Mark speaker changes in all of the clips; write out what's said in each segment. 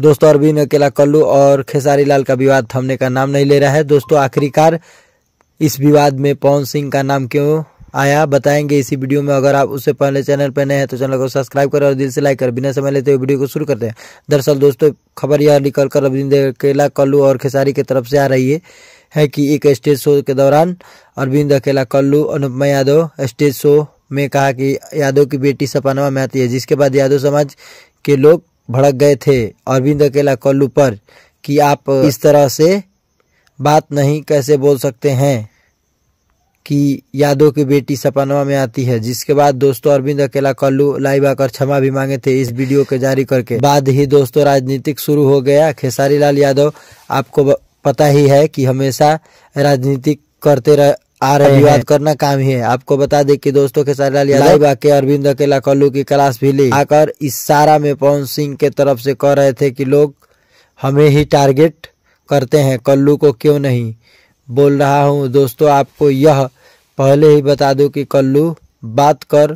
Speaker 1: दोस्तों अरविंद अकेला कल्लू और खेसारी लाल का विवाद थमने का नाम नहीं ले रहा है दोस्तों आखिरकार इस विवाद में पवन सिंह का नाम क्यों आया बताएंगे इसी वीडियो में अगर आप उससे पहले चैनल पर नए हैं तो चैनल को सब्सक्राइब करें और दिल से लाइक करें बिना समय लेते हुए वीडियो को शुरू करते हैं दरअसल दोस्तों खबर यह निकल कर अरविंद अकेला कल्लू और खेसारी की तरफ से आ रही है है कि एक स्टेज शो के दौरान अरविंद अकेला कल्लू अनुपमा यादव स्टेज शो में कहा कि यादव की बेटी सपानवा महती है जिसके बाद यादव समाज के लोग भड़क गए थे अरविंद अकेला कल्लू पर कि आप इस तरह से बात नहीं कैसे बोल सकते हैं कि यादव की बेटी सपनवा में आती है जिसके बाद दोस्तों अरविंद अकेला कल्लू लाइव आकर क्षमा भी मांगे थे इस वीडियो के जारी करके बाद ही दोस्तों राजनीतिक शुरू हो गया खेसारी लाल यादव आपको पता ही है कि हमेशा राजनीतिक करते रह आ रहे विवाद करना काम ही है आपको बता दें कि दोस्तों के साथ लाल यादव आके अरविंद अकेला कल्लू की क्लास भी ली आकर इस सारा में पवन सिंह के तरफ से कह रहे थे कि लोग हमें ही टारगेट करते हैं कल्लू को क्यों नहीं बोल रहा हूं दोस्तों आपको यह पहले ही बता दूं कि कल्लू बात कर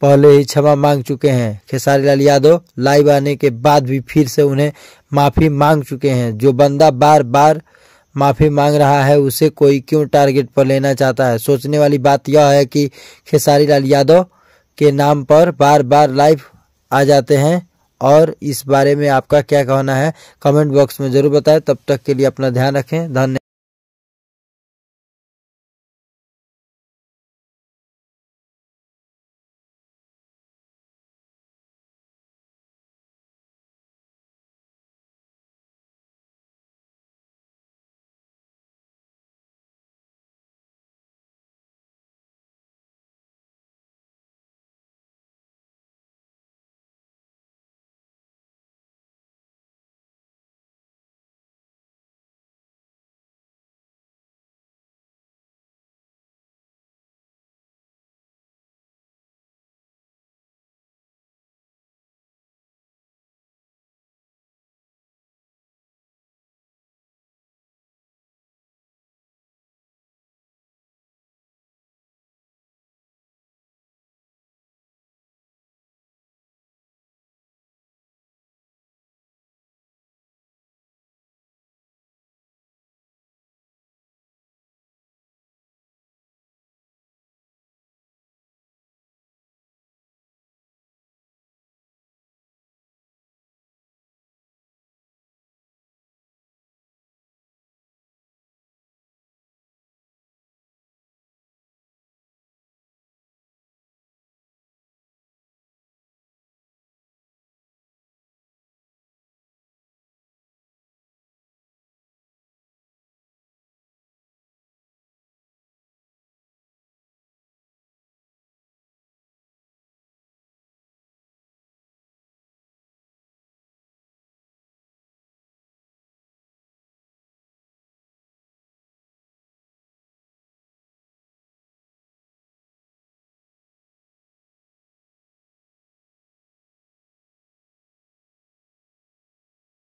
Speaker 1: पहले ही क्षमा मांग चुके हैं खेसारी लाल यादव लाइव आने के बाद भी फिर से उन्हें माफ़ी मांग चुके हैं जो बंदा बार बार माफी मांग रहा है उसे कोई क्यों टारगेट पर लेना चाहता है सोचने वाली बात यह है कि खेसारी लाल यादव के नाम पर बार बार लाइव आ जाते हैं और इस बारे में आपका क्या कहना है कमेंट बॉक्स में ज़रूर बताएं तब तक के लिए अपना ध्यान रखें धन्यवाद